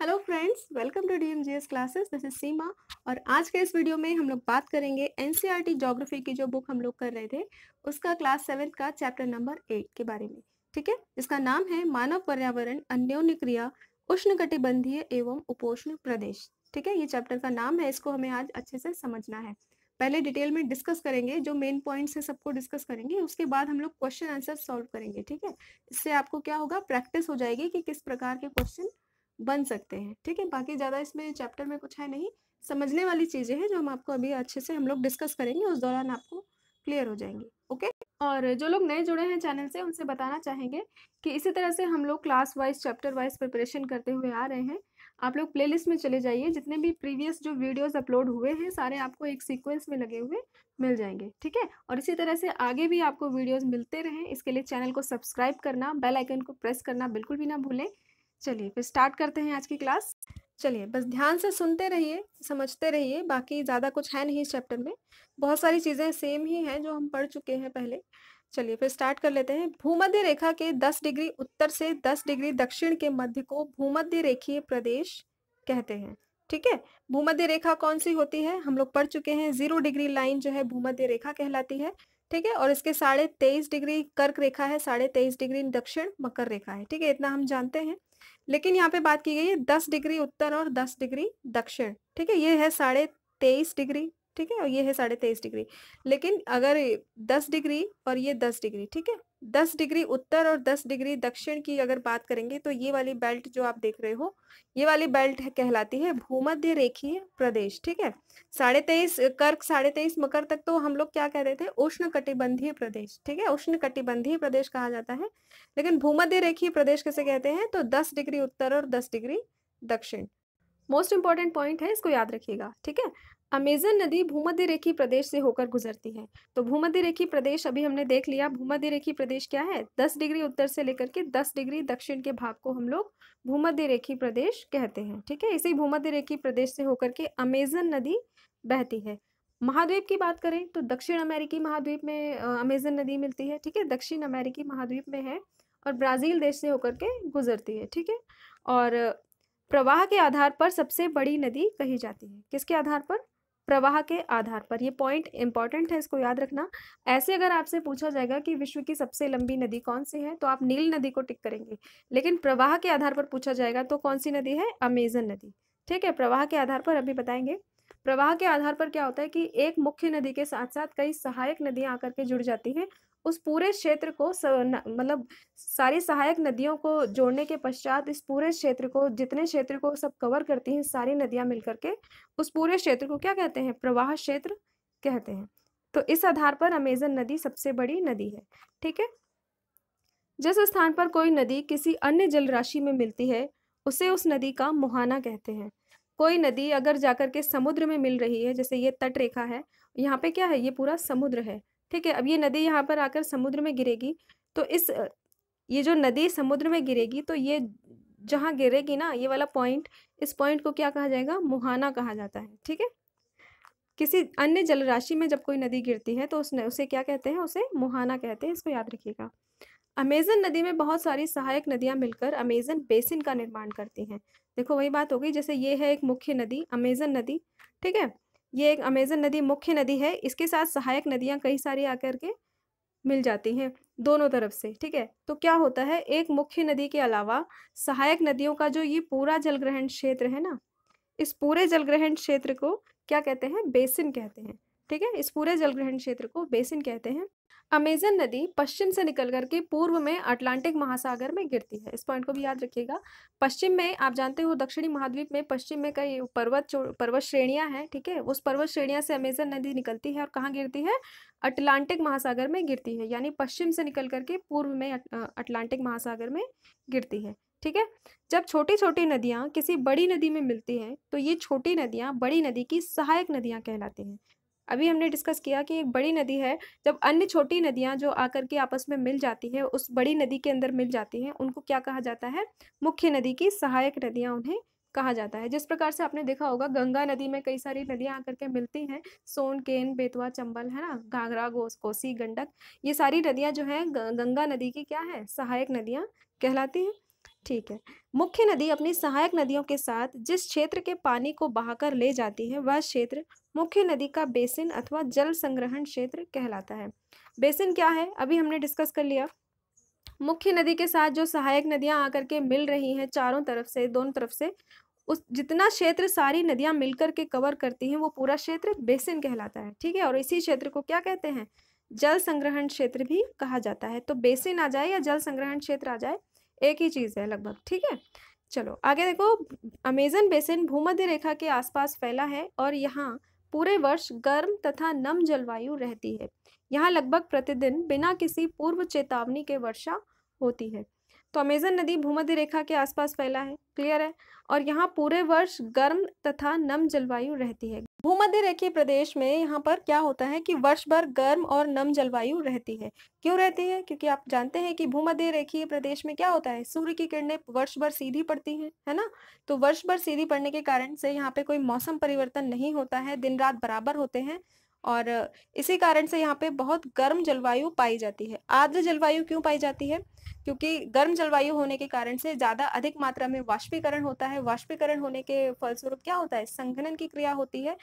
hello friends welcome to D M G S classes this is Seema और आज के इस वीडियो में हम लोग बात करेंगे N C R T geography की जो बुक हम लोग कर रहे थे उसका क्लास सेवेंथ का चैप्टर नंबर एट के बारे में ठीक है इसका नाम है मानव पर्यावरण अन्योन्य क्रिया उष्ण कटिबंधीय एवं उपोष्ण प्रदेश ठीक है ये चैप्टर का नाम है इसको हमें आज अच्छे से समझना है पहले डिटेल में डिस्कस करेंगे जो मेन पॉइंट्स है सबको डिस्कस करेंगे उसके बाद हम लोग क्वेश्चन आंसर सॉल्व करेंगे ठीक है इससे आपको क्या होगा प्रैक्टिस हो जाएगी कि किस प्रकार के क्वेश्चन बन सकते हैं ठीक है बाकी ज़्यादा इसमें चैप्टर में कुछ है नहीं समझने वाली चीज़ें हैं जो हम आपको अभी अच्छे से हम लोग डिस्कस करेंगे उस दौरान आपको क्लियर हो जाएंगे ओके और जो लोग नए जुड़े हैं चैनल से उनसे बताना चाहेंगे कि इसी तरह से हम लोग class wise chapter wise preparation करते हुए आ रहे हैं आप लोग प्लेलिस्ट में चले जाइए जितने भी प्रीवियस जो वीडियोस अपलोड हुए हैं सारे आपको एक सीक्वेंस में लगे हुए मिल जाएंगे ठीक है और इसी तरह से आगे भी आपको वीडियोज़ मिलते रहें इसके लिए चैनल को सब्सक्राइब करना बेलाइकन को प्रेस करना बिल्कुल भी ना भूलें चलिए फिर स्टार्ट करते हैं आज की क्लास चलिए बस ध्यान से सुनते रहिए समझते रहिए बाकी ज़्यादा कुछ है नहीं इस चैप्टर में बहुत सारी चीज़ें सेम ही हैं जो हम पढ़ चुके हैं पहले चलिए फिर स्टार्ट कर लेते हैं भूमध्य रेखा के 10 डिग्री उत्तर से 10 डिग्री दक्षिण के मध्य को भूमध्य रेखीय प्रदेश कहते हैं ठीक है भूमध्य रेखा कौन सी होती है हम लोग पढ़ चुके हैं जीरो डिग्री लाइन जो है भूमध्य रेखा कहलाती है ठीक है और इसके साढ़े तेईस डिग्री कर्क रेखा है साढ़े तेईस डिग्री दक्षिण मकर रेखा है ठीक है इतना हम जानते हैं लेकिन यहाँ पे बात की गई है दस डिग्री उत्तर और दस डिग्री दक्षिण ठीक है ये है साढ़े तेईस डिग्री ठीक है और ये है साढ़े तेईस डिग्री लेकिन अगर दस डिग्री और ये दस डिग्री ठीक है दस डिग्री उत्तर और दस डिग्री दक्षिण की अगर बात करेंगे तो ये वाली बेल्ट जो आप देख रहे हो ये वाली बेल्ट कहलाती है भूमध्य रेखीय प्रदेश ठीक है साढ़े तेईस कर्क साढ़े तेईस मकर तक तो हम लोग क्या कह रहे थे उष्ण कटिबंधीय प्रदेश ठीक है उष्ण कटिबंधीय प्रदेश कहा जाता है लेकिन भूमध्य रेखीय प्रदेश कैसे कहते हैं तो दस डिग्री उत्तर और दस डिग्री दक्षिण मोस्ट इंपॉर्टेंट पॉइंट है इसको याद रखिएगा ठीक है अमेजन नदी भूमध्य रेखी प्रदेश से होकर गुजरती है तो भूमध्य रेखी प्रदेश अभी हमने देख लिया भूमध्य रेखी प्रदेश क्या है दस डिग्री उत्तर से लेकर के दस डिग्री दक्षिण के भाग को हम लोग भूमध्य रेखी प्रदेश कहते हैं ठीक है इसी भूमध्य रेखी प्रदेश से होकर के अमेजन नदी बहती है महाद्वीप की बात करें तो दक्षिण अमेरिकी महाद्वीप में अमेजन नदी मिलती है ठीक है दक्षिण अमेरिकी महाद्वीप में है और ब्राज़ील देश से होकर के गुजरती है ठीक है और प्रवाह के आधार पर सबसे बड़ी नदी कही जाती है किसके आधार पर प्रवाह के आधार पर ये पॉइंट इंपॉर्टेंट है इसको याद रखना ऐसे अगर आपसे पूछा जाएगा कि विश्व की सबसे लंबी नदी कौन सी है तो आप नील नदी को टिक करेंगे लेकिन प्रवाह के आधार पर पूछा जाएगा तो कौन सी नदी है अमेजन नदी ठीक है प्रवाह के आधार पर अभी बताएंगे प्रवाह के आधार पर क्या होता है कि एक मुख्य नदी के साथ साथ कई सहायक नदियां आकर के जुड़ जाती हैं उस पूरे क्षेत्र को मतलब सारी सहायक नदियों को जोड़ने के पश्चात इस पूरे क्षेत्र को जितने क्षेत्र को सब कवर करती हैं सारी नदियां मिलकर के उस पूरे क्षेत्र को क्या कहते हैं प्रवाह क्षेत्र कहते हैं तो इस आधार पर अमेजन नदी सबसे बड़ी नदी है ठीक है जिस स्थान पर कोई नदी किसी अन्य जल राशि में मिलती है उसे उस नदी का मुहाना कहते हैं कोई नदी अगर जाकर के समुद्र में मिल रही है जैसे ये तट रेखा है यहाँ पे क्या है ये पूरा समुद्र है ठीक है अब ये नदी यहाँ पर आकर समुद्र में गिरेगी तो इस ये जो नदी समुद्र में गिरेगी तो ये जहाँ गिरेगी ना ये वाला पॉइंट इस पॉइंट को क्या कहा जाएगा मुहाना कहा जाता है ठीक है किसी अन्य जलराशि में जब कोई नदी गिरती है तो उस उसे क्या कहते हैं उसे मुहाना कहते हैं इसको याद रखिएगा अमेजन नदी में बहुत सारी सहायक नदियाँ मिलकर अमेजन बेसिन का निर्माण करती हैं देखो वही बात हो गई जैसे ये है एक मुख्य नदी अमेजन नदी ठीक है ये एक अमेजन नदी मुख्य नदी है इसके साथ सहायक नदियाँ कई सारी आकर के मिल जाती हैं दोनों तरफ से ठीक है तो क्या होता है एक मुख्य नदी के अलावा सहायक नदियों का जो ये पूरा जलग्रहण क्षेत्र है ना इस पूरे जलग्रहण क्षेत्र को क्या कहते हैं बेसिन कहते हैं ठीक है इस पूरे जल ग्रहण क्षेत्र को बेसिन कहते हैं अमेजन नदी पश्चिम से निकल करके पूर्व में अटलांटिक महासागर में गिरती है इस पॉइंट को भी याद रखिएगा पश्चिम में आप जानते हो दक्षिणी महाद्वीप में पश्चिम में कई पर्वत पर्वत श्रेणियां हैं ठीक है उस पर्वत श्रेणियां से अमेजन नदी निकलती है और कहाँ गिरती है अटलांटिक महासागर में गिरती है यानी पश्चिम से निकल करके पूर्व में अटलांटिक महासागर में गिरती है ठीक है जब छोटी छोटी नदियाँ किसी बड़ी नदी में मिलती हैं तो ये छोटी नदियाँ बड़ी नदी की सहायक नदियाँ कहलाती हैं अभी हमने डिस्कस किया कि एक बड़ी नदी है जब अन्य छोटी नदियाँ जो आकर के आपस में मिल जाती है उस बड़ी नदी के अंदर मिल जाती हैं उनको क्या कहा जाता है मुख्य नदी की सहायक नदियाँ उन्हें कहा जाता है जिस प्रकार से आपने देखा होगा गंगा नदी में कई सारी नदियां आकर के मिलती हैं सोन केन बेतवा चंबल है ना घाघरा गोस कोसी गंडक ये सारी नदियाँ जो हैं गंगा नदी की क्या है सहायक नदियाँ कहलाती हैं ठीक है मुख्य नदी अपनी सहायक नदियों के साथ जिस क्षेत्र के पानी को बहाकर ले जाती है वह क्षेत्र मुख्य नदी का बेसिन अथवा जल संग्रहण क्षेत्र कहलाता है बेसिन क्या है अभी हमने डिस्कस कर लिया मुख्य नदी के साथ जो सहायक नदियां आकर के मिल रही हैं चारों तरफ से दोनों तरफ से उस जितना क्षेत्र सारी नदियां मिलकर के कवर करती हैं वो पूरा क्षेत्र बेसिन कहलाता है ठीक है और इसी क्षेत्र को क्या कहते हैं जल संग्रहण क्षेत्र भी कहा जाता है तो बेसिन आ जाए या जल संग्रहण क्षेत्र आ जाए एक ही चीज़ है लगभग ठीक है चलो आगे देखो अमेजन बेसिन भूमध्य रेखा के आसपास फैला है और यहाँ पूरे वर्ष गर्म तथा नम जलवायु रहती है यहाँ लगभग प्रतिदिन बिना किसी पूर्व चेतावनी के वर्षा होती है तो अमेजन नदी भूमध्य रेखा के आसपास फैला है क्लियर है और यहाँ पूरे वर्ष गर्म तथा नम जलवायु रहती है भूमध्य रेखीय प्रदेश में यहाँ पर क्या होता है कि वर्ष भर गर्म और नम जलवायु रहती है क्यों रहती है क्योंकि आप जानते हैं कि भूमध्य रेखीय प्रदेश में क्या होता है सूर्य की किरणें वर्ष भर सीधी पड़ती हैं है ना तो वर्ष भर सीधी पड़ने के कारण से यहाँ पे कोई मौसम परिवर्तन नहीं होता है दिन रात बराबर होते हैं और इसी कारण से यहाँ पे बहुत गर्म जलवायु पाई जाती है आर्द्र जलवायु क्यों पाई जाती है क्योंकि गर्म जलवायु होने के कारण से ज़्यादा अधिक मात्रा में वाष्पीकरण होता है वाष्पीकरण होने के फलस्वरूप क्या होता है संघनन की क्रिया होती है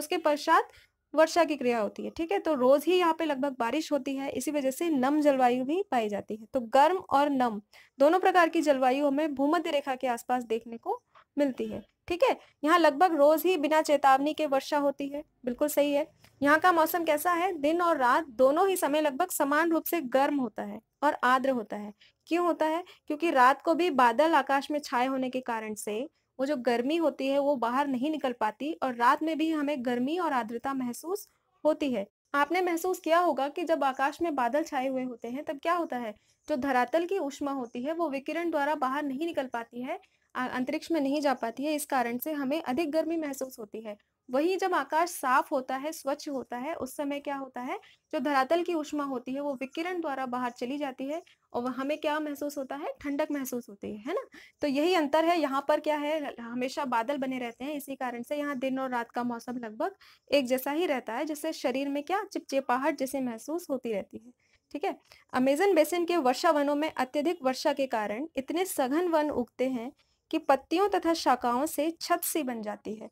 उसके पश्चात वर्षा की क्रिया होती है ठीक है तो रोज ही यहाँ पे लगभग बारिश होती है इसी वजह से नम जलवायु भी पाई जाती है तो गर्म और नम दोनों प्रकार की जलवायु हमें भूमध्य रेखा के आसपास देखने को मिलती है ठीक है यहाँ लगभग रोज ही बिना चेतावनी के वर्षा होती है बिल्कुल सही है यहाँ का मौसम कैसा है दिन और रात दोनों ही समय लगभग समान रूप से गर्म होता है और आर्द्र होता है क्यों होता है क्योंकि रात को भी बादल आकाश में छाए होने के कारण से वो जो गर्मी होती है वो बाहर नहीं निकल पाती और रात में भी हमें गर्मी और आर्द्रता महसूस होती है आपने महसूस किया होगा कि जब आकाश में बादल छाए हुए होते हैं तब क्या होता है जो धरातल की उष्मा होती है वो विकिरण द्वारा बाहर नहीं निकल पाती है अंतरिक्ष में नहीं जा पाती है इस कारण से हमें अधिक गर्मी महसूस होती है वही जब आकाश साफ होता है स्वच्छ होता है उस समय क्या होता है जो धरातल की उष्मा होती है वो विकिरण द्वारा बाहर चली जाती है और हमें क्या महसूस होता है ठंडक महसूस होती है है ना तो यही अंतर है यहाँ पर क्या है हमेशा बादल बने रहते हैं इसी कारण से यहाँ दिन और रात का मौसम लगभग एक जैसा ही रहता है जिससे शरीर में क्या चिपचिपाहट जैसे महसूस होती रहती है ठीक है अमेजन बेसिन के वर्षा वनों में अत्यधिक वर्षा के कारण इतने सघन वन उगते हैं कि पत्तियों तथा शाखाओं से छत सी बन जाती है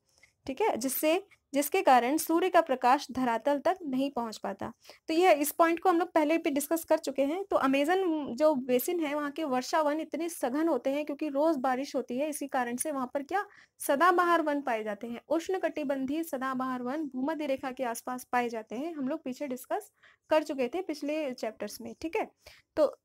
ठीक है जिससे जिसके कारण सूर्य का प्रकाश धरातल तक नहीं पहुंच पाता तो यह इस पॉइंट को हम लोग पहले भी डिस्कस कर चुके हैं तो अमेजन जो बेसिन है वहाँ के वर्षा वन इतने सघन होते हैं क्योंकि रोज बारिश होती है इसी कारण से वहाँ पर क्या सदाबहार वन पाए जाते हैं उष्ण कटिबंधी सदाबहार वन भूमध्य रेखा के आसपास पाए जाते हैं हम लोग पीछे डिस्कस कर चुके थे पिछले चैप्टर्स में ठीक है तो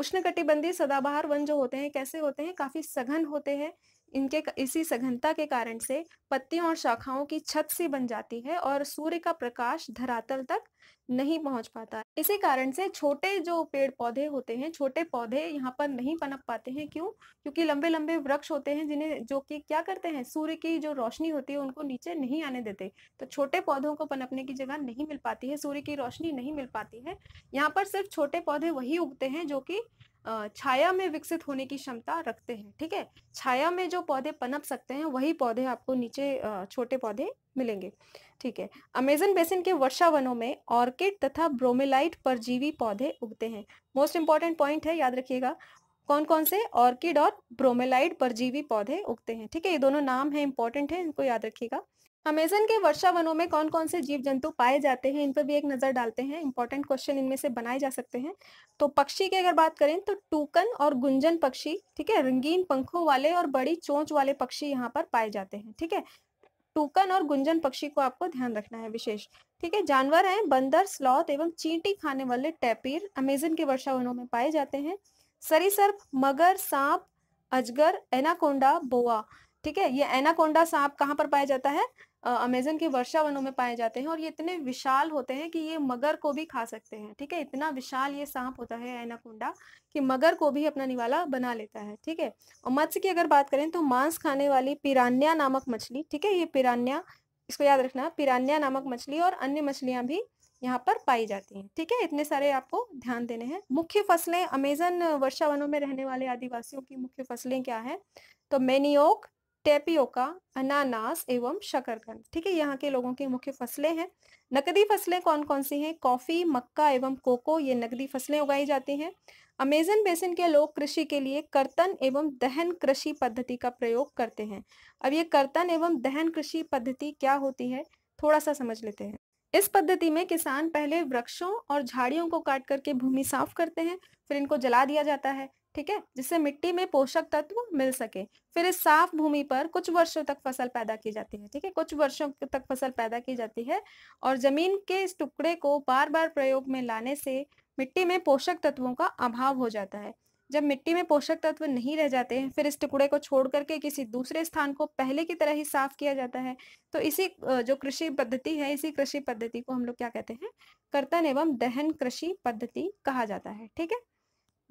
उष्ण कटिबंधी सदाबहार वन जो होते हैं कैसे होते हैं काफी सघन होते हैं इनके इसी सघनता के कारण से पत्तियों और शाखाओं की छत सी बन जाती है और सूर्य का प्रकाश धरातल तक नहीं पहुंच पाता इसी कारण से छोटे जो पेड़ पौधे होते हैं छोटे पौधे यहाँ पर नहीं पनप पाते हैं क्यों क्योंकि लंबे लंबे वृक्ष होते हैं जिन्हें जो कि क्या करते हैं सूर्य की जो रोशनी होती है उनको नीचे नहीं आने देते तो छोटे पौधों को पनपने की जगह नहीं मिल पाती है सूर्य की रोशनी नहीं मिल पाती है यहाँ पर सिर्फ छोटे पौधे वही उगते हैं जो कि छाया में विकसित होने की क्षमता रखते हैं ठीक है छाया में जो पौधे पनप सकते हैं वही पौधे आपको नीचे छोटे पौधे मिलेंगे ठीक है अमेजन बेसिन के वर्षा वनों में ऑर्किड तथा ब्रोमेलाइट परजीवी पौधे उगते हैं मोस्ट इंपॉर्टेंट पॉइंट है याद रखिएगा कौन कौन से ऑर्किड और ब्रोमेलाइट परजीवी पौधे उगते हैं ठीक है ये दोनों नाम है इंपॉर्टेंट है इनको याद रखिएगा अमेजन के वर्षा वनों में कौन कौन से जीव जंतु पाए जाते हैं इन पर भी एक नज़र डालते हैं इंपॉर्टेंट क्वेश्चन इनमें से बनाए जा सकते हैं तो पक्षी की अगर बात करें तो टूकन और गुंजन पक्षी ठीक है रंगीन पंखों वाले और बड़ी चोंच वाले पक्षी यहाँ पर पाए जाते हैं ठीक है टूकन और गुंजन पक्षी को आपको ध्यान रखना है विशेष ठीक है जानवर हैं बंदर स्लॉथ एवं चींटी खाने वाले टैपीर अमेजन के वर्षा वनों में पाए जाते हैं सरीसर्प मगर सांप अजगर एनाकोंडा बोआ ठीक है ये एनाकोंडा सांप कहाँ पर पाया जाता है अमेजन के वर्षा वनों में पाए जाते हैं और ये इतने विशाल होते हैं कि ये मगर को भी खा सकते हैं ठीक है इतना विशाल ये सांप होता है एनाकोंडा कि मगर को भी अपना निवाला बना लेता है ठीक है और मत्स्य की अगर बात करें तो मांस खाने वाली पिरान्या नामक मछली ठीक है ये पिरान्या इसको याद रखना पिरान्या नामक मछली और अन्य मछलियाँ भी यहाँ पर पाई जाती हैं ठीक है इतने सारे आपको ध्यान देने हैं मुख्य फसलें अमेजन वर्षा वनों में रहने वाले आदिवासियों की मुख्य फसलें क्या है तो मेनियोक टेपियोका अनानास एवं शकरकंद ठीक है यहाँ के लोगों की मुख्य फसलें हैं नकदी फसलें कौन कौन सी हैं कॉफ़ी मक्का एवं कोको ये नकदी फसलें उगाई जाती हैं अमेजन बेसिन के लोग कृषि के लिए कर्तन एवं दहन कृषि पद्धति का प्रयोग करते हैं अब ये कर्तन एवं दहन कृषि पद्धति क्या होती है थोड़ा सा समझ लेते हैं इस पद्धति में किसान पहले वृक्षों और झाड़ियों को काट करके भूमि साफ करते हैं फिर इनको जला दिया जाता है ठीक है जिससे मिट्टी में पोषक तत्व मिल सके फिर इस साफ भूमि पर कुछ वर्षों तक फसल पैदा की जाती है ठीक है कुछ वर्षों तक फसल पैदा की जाती है और जमीन के इस टुकड़े को बार बार प्रयोग में लाने से मिट्टी में पोषक तत्वों का अभाव हो जाता है जब मिट्टी में पोषक तत्व नहीं रह जाते हैं फिर इस टुकड़े को छोड़ करके किसी दूसरे स्थान को पहले की तरह ही साफ किया जाता है तो इसी जो कृषि पद्धति है इसी कृषि पद्धति को हम लोग क्या कहते हैं कर्तन एवं दहन कृषि पद्धति कहा जाता है ठीक है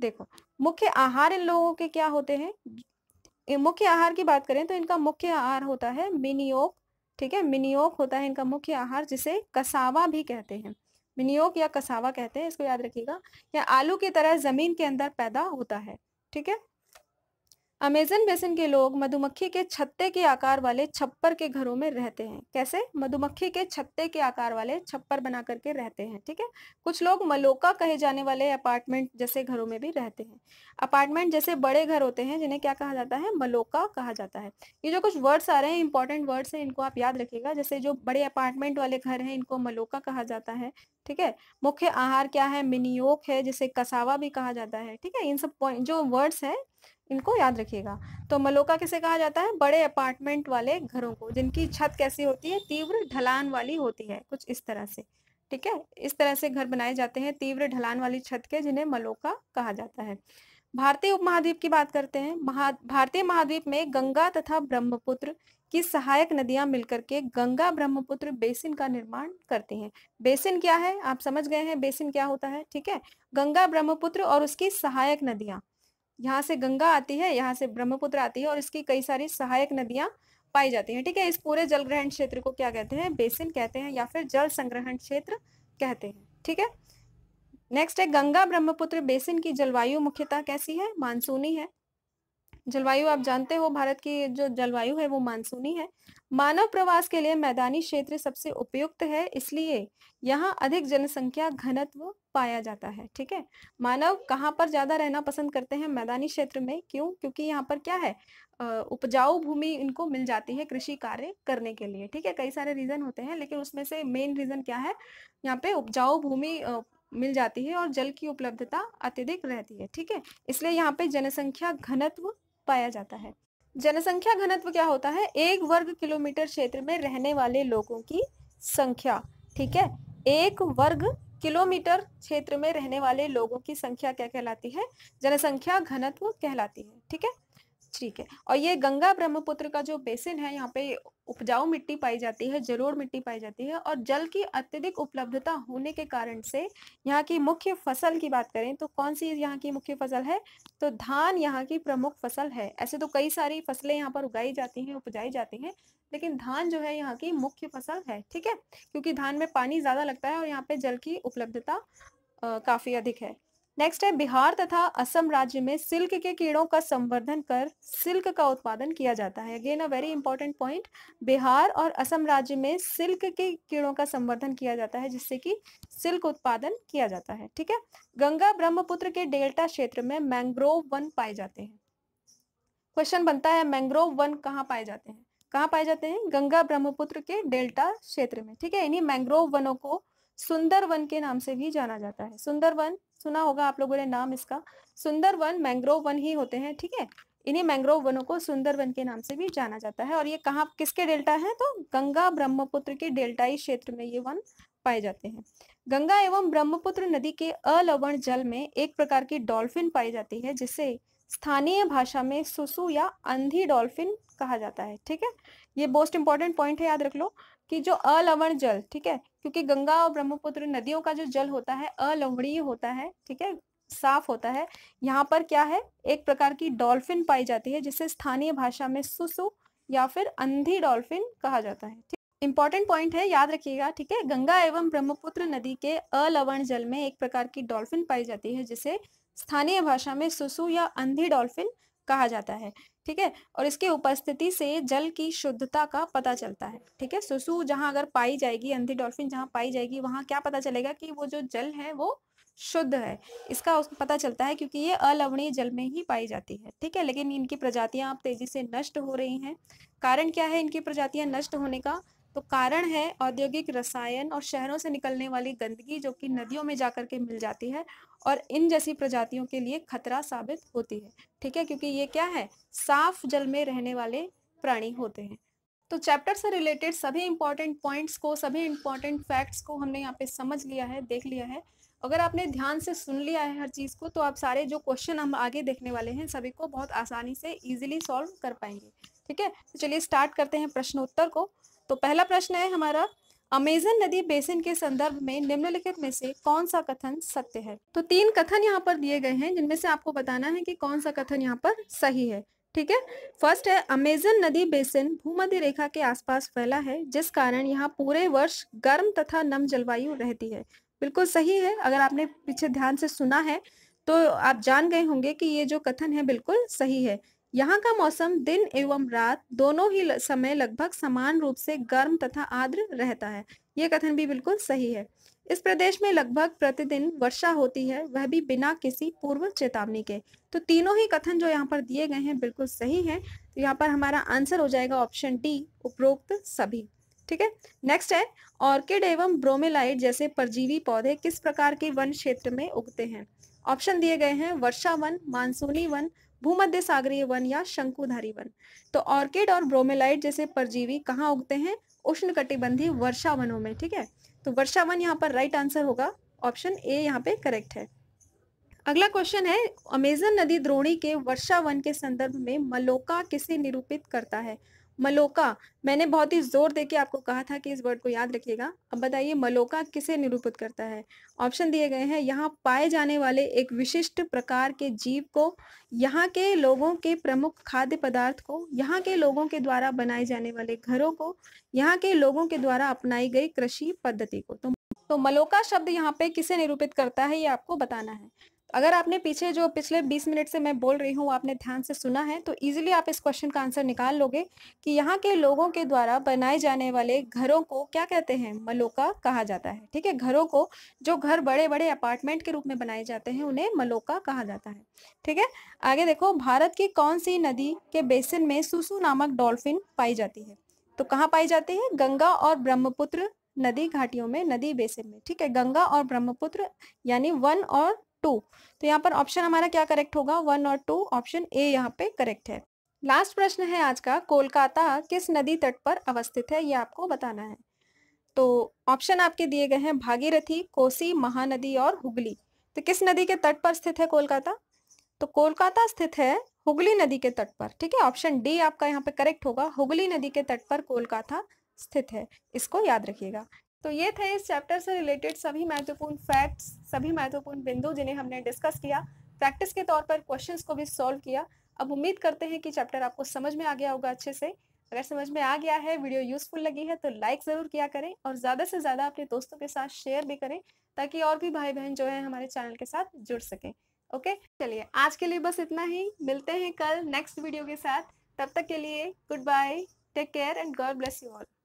देखो मुख्य आहार इन लोगों के क्या होते हैं मुख्य आहार की बात करें तो इनका मुख्य आहार होता है मिनियोक ठीक है मिनियोक होता है इनका मुख्य आहार जिसे कसावा भी कहते हैं मिनियोक या कसावा कहते हैं इसको याद रखिएगा या आलू की तरह जमीन के अंदर पैदा होता है ठीक है अमेजन बेसिन के लोग मधुमक्खी के छत्ते के आकार वाले छप्पर के घरों में रहते हैं कैसे मधुमक्खी के छत्ते के आकार वाले छप्पर बना करके रहते हैं ठीक है कुछ लोग मलोका कहे जाने वाले अपार्टमेंट जैसे घरों में भी रहते हैं अपार्टमेंट जैसे बड़े घर होते हैं जिन्हें क्या कहा जाता है मलोका कहा जाता है ये जो कुछ वर्ड्स आ रहे हैं इंपॉर्टेंट वर्ड्स हैं इनको आप याद रखिएगा जैसे जो बड़े अपार्टमेंट वाले घर हैं इनको मलोका कहा जाता है ठीक है मुख्य आहार क्या है मिनियोक है जिसे कसावा भी कहा जाता है ठीक है इन सब जो वर्ड्स है इनको याद रखिएगा तो मलोका किसे कहा जाता है बड़े अपार्टमेंट वाले घरों को जिनकी छत कैसी होती है तीव्र ढलान वाली होती है कुछ इस तरह से ठीक है इस तरह से घर बनाए जाते हैं तीव्र ढलान वाली छत के जिन्हें मलोका कहा जाता है भारतीय उपमहाद्वीप की बात करते हैं महा भारतीय महाद्वीप में गंगा तथा ब्रह्मपुत्र की सहायक नदियां मिलकर के गंगा ब्रह्मपुत्र बेसिन का निर्माण करती हैं बेसिन क्या है आप समझ गए हैं बेसिन क्या होता है ठीक है गंगा ब्रह्मपुत्र और उसकी सहायक नदियां यहाँ से गंगा आती है यहाँ से ब्रह्मपुत्र आती है और इसकी कई सारी सहायक नदियाँ पाई जाती हैं ठीक है इस पूरे जल ग्रहण क्षेत्र को क्या कहते हैं बेसिन कहते हैं या फिर जल संग्रहण क्षेत्र कहते हैं ठीक है नेक्स्ट है गंगा ब्रह्मपुत्र बेसिन की जलवायु मुख्यतः कैसी है मानसूनी है जलवायु आप जानते हो भारत की जो जलवायु है वो मानसूनी है मानव प्रवास के लिए मैदानी क्षेत्र सबसे उपयुक्त है इसलिए यहाँ अधिक जनसंख्या घनत्व पाया जाता है ठीक है मानव कहाँ पर ज़्यादा रहना पसंद करते हैं मैदानी क्षेत्र में क्यों क्योंकि यहाँ पर क्या है उपजाऊ भूमि इनको मिल जाती है कृषि कार्य करने के लिए ठीक है कई सारे रीज़न होते हैं लेकिन उसमें से मेन रीज़न क्या है यहाँ पे उपजाऊ भूमि मिल जाती है और जल की उपलब्धता अत्यधिक रहती है ठीक है इसलिए यहाँ पे जनसंख्या घनत्व पाया जाता है जनसंख्या घनत्व क्या होता है एक वर्ग किलोमीटर क्षेत्र में रहने वाले लोगों की संख्या ठीक है एक वर्ग किलोमीटर क्षेत्र में रहने वाले लोगों की संख्या क्या कहलाती है जनसंख्या घनत्व कहलाती है ठीक है ठीक है और ये गंगा ब्रह्मपुत्र का जो बेसिन है यहाँ पे उपजाऊ मिट्टी पाई जाती है जरोड़ मिट्टी पाई जाती है और जल की अत्यधिक उपलब्धता होने के कारण से यहाँ की मुख्य फसल की बात करें तो कौन सी यहाँ की मुख्य फसल है तो धान यहाँ की प्रमुख फसल है ऐसे तो कई सारी फसलें यहाँ पर उगाई जाती हैं उपजाई जाती हैं लेकिन धान जो है यहाँ की मुख्य फसल है ठीक है क्योंकि धान में पानी ज़्यादा लगता है और यहाँ पे जल की उपलब्धता काफ़ी अधिक है नेक्स्ट है बिहार तथा असम राज्य में सिल्क के कीड़ों का संवर्धन कर सिल्क का उत्पादन किया जाता है again a very important point Bihar और असम राज्य में सिल्क के कीड़ों का संवर्धन किया जाता है जिससे कि सिल्क उत्पादन किया जाता है ठीक है गंगा ब्रह्मपुत्र के डेल्टा क्षेत्र में मैंग्रोव वन पाए जाते हैं क्वेश्चन बनता है मैंग्रोव वन कहाँ पाए जाते हैं कहाँ पाए जाते हैं गंगा ब्रह्मपुत्र के डेल्टा क्षेत्र में ठीक है इन्हीं मैंग्रोव वनों को सुंदर वन के नाम से भी जाना जाता है सुंदर वन सुना होगा आप लोगों ने नाम इसका वन मैंग्रोव वन ही होते हैं ठीक है इन्हीं मैंग्रोव वनों को वन के नाम से भी जाना जाता है और ये कहाँ किसके डेल्टा है तो गंगा ब्रह्मपुत्र के डेल्टाई क्षेत्र में ये वन पाए जाते हैं गंगा एवं ब्रह्मपुत्र नदी के अलवण जल में एक प्रकार की डॉल्फिन पाई जाती है जिसे स्थानीय भाषा में सुसु या अंधी डॉल्फिन कहा जाता है ठीक है ये मोस्ट इंपॉर्टेंट पॉइंट है याद रख लो कि जो अलवण जल ठीक है क्योंकि गंगा और ब्रह्मपुत्र नदियों का जो जल होता है अलवणीय होता है ठीक है साफ होता है यहाँ पर क्या है एक प्रकार की डॉल्फिन पाई जाती है जिसे स्थानीय भाषा में सुसु या फिर अंधी डॉल्फिन कहा जाता है इंपॉर्टेंट पॉइंट है याद रखिएगा ठीक है गंगा एवं ब्रह्मपुत्र नदी के अलवण जल में एक प्रकार की डॉल्फिन पाई जाती है जिसे स्थानीय भाषा में सुसु या अंधी डॉल्फिन कहा जाता है ठीक है और इसके उपस्थिति से जल की शुद्धता का पता चलता है ठीक है सुसु जहाँ अगर पाई जाएगी अंधी डॉल्फिन जहाँ पाई जाएगी वहाँ क्या पता चलेगा कि वो जो जल है वो शुद्ध है इसका पता चलता है क्योंकि ये अलवणीय जल में ही पाई जाती है ठीक है लेकिन इनकी प्रजातियां अब तेजी से नष्ट हो रही हैं कारण क्या है इनकी प्रजातियां नष्ट होने का तो कारण है औद्योगिक रसायन और शहरों से निकलने वाली गंदगी जो कि नदियों में जाकर के मिल जाती है और इन जैसी प्रजातियों के लिए खतरा साबित होती है ठीक है क्योंकि ये क्या है साफ जल में रहने वाले प्राणी होते हैं तो चैप्टर से रिलेटेड सभी इंपॉर्टेंट पॉइंट्स को सभी इंपॉर्टेंट फैक्ट्स को हमने यहाँ पे समझ लिया है देख लिया है अगर आपने ध्यान से सुन लिया है हर चीज़ को तो आप सारे जो क्वेश्चन हम आगे देखने वाले हैं सभी को बहुत आसानी से ईजिली सॉल्व कर पाएंगे ठीक है तो चलिए स्टार्ट करते हैं प्रश्नोत्तर को तो पहला प्रश्न है हमारा अमेजन नदी बेसिन के संदर्भ में निम्नलिखित में से कौन सा कथन सत्य है तो तीन कथन यहाँ पर दिए गए हैं जिनमें से आपको बताना है कि कौन सा कथन यहाँ पर सही है ठीक है फर्स्ट है अमेजन नदी बेसिन भूमध्य रेखा के आसपास फैला है जिस कारण यहाँ पूरे वर्ष गर्म तथा नम जलवायु रहती है बिल्कुल सही है अगर आपने पीछे ध्यान से सुना है तो आप जान गए होंगे कि ये जो कथन है बिल्कुल सही है यहाँ का मौसम दिन एवं रात दोनों ही समय लगभग समान रूप से गर्म तथा आर्द्र रहता है ये कथन भी बिल्कुल सही है इस प्रदेश में लगभग प्रतिदिन वर्षा होती है वह भी बिना किसी पूर्व चेतावनी के तो तीनों ही कथन जो यहाँ पर दिए गए हैं बिल्कुल सही हैं तो यहाँ पर हमारा आंसर हो जाएगा ऑप्शन डी उपरोक्त सभी ठीक है नेक्स्ट है ऑर्किड एवं ब्रोमेलाइट जैसे परजीवी पौधे किस प्रकार के वन क्षेत्र में उगते हैं ऑप्शन दिए गए हैं वर्षा वन मानसूनी वन भूमध्य सागरीय वन या शंकुधारी वन तो ऑर्किड और ब्रोमेलाइट जैसे परजीवी कहाँ उगते हैं उष्ण कटिबंधी वर्षा वनों में ठीक है तो वर्षा वन यहाँ पर राइट आंसर होगा ऑप्शन ए यहाँ पे करेक्ट है अगला क्वेश्चन है अमेजन नदी द्रोणी के वर्षा वन के संदर्भ में मलोका किसे निरूपित करता है मलोका मैंने बहुत ही जोर देके आपको कहा था कि इस वर्ड को याद रखिएगा अब बताइए मलोका किसे निरूपित करता है ऑप्शन दिए गए हैं यहाँ पाए जाने वाले एक विशिष्ट प्रकार के जीव को यहाँ के लोगों के प्रमुख खाद्य पदार्थ को यहाँ के लोगों के द्वारा बनाए जाने वाले घरों को यहाँ के लोगों के द्वारा अपनाई गई कृषि पद्धति को तो, तो मलोका शब्द यहाँ पे किसे निरूपित करता है ये आपको बताना है अगर आपने पीछे जो पिछले 20 मिनट से मैं बोल रही हूँ आपने ध्यान से सुना है तो इजीली आप इस क्वेश्चन का आंसर निकाल लोगे कि यहाँ के लोगों के द्वारा बनाए जाने वाले घरों को क्या कहते हैं मलोका कहा जाता है ठीक है घरों को जो घर बड़े बड़े अपार्टमेंट के रूप में बनाए जाते हैं उन्हें मलोका कहा जाता है ठीक है आगे देखो भारत की कौन सी नदी के बेसिन में सुसु नामक डॉल्फिन पाई जाती है तो कहाँ पाई जाती है गंगा और ब्रह्मपुत्र नदी घाटियों में नदी बेसिन में ठीक है गंगा और ब्रह्मपुत्र यानी वन और टू तो यहाँ पर ऑप्शन हमारा क्या करेक्ट होगा वन और टू ऑप्शन ए यहाँ पे करेक्ट है लास्ट प्रश्न है आज का कोलकाता किस नदी तट पर अवस्थित है ये आपको बताना है तो ऑप्शन आपके दिए गए हैं भागीरथी कोसी महानदी और हुगली तो किस नदी के तट पर स्थित है कोलकाता तो कोलकाता स्थित है हुगली नदी के तट पर ठीक है ऑप्शन डी आपका यहाँ पे करेक्ट होगा हुगली नदी के तट पर कोलकाता स्थित है इसको याद रखिएगा तो ये थे इस चैप्टर से रिलेटेड सभी महत्वपूर्ण फैक्ट्स सभी महत्वपूर्ण बिंदु जिन्हें हमने डिस्कस किया प्रैक्टिस के तौर पर क्वेश्चंस को भी सॉल्व किया अब उम्मीद करते हैं कि चैप्टर आपको समझ में आ गया होगा अच्छे से अगर समझ में आ गया है वीडियो यूजफुल लगी है तो लाइक ज़रूर किया करें और ज़्यादा से ज़्यादा अपने दोस्तों के साथ शेयर भी करें ताकि और भी भाई बहन जो है हमारे चैनल के साथ जुड़ सकें ओके चलिए आज के लिए बस इतना ही मिलते हैं कल नेक्स्ट वीडियो के साथ तब तक के लिए goodbye take care and God bless you all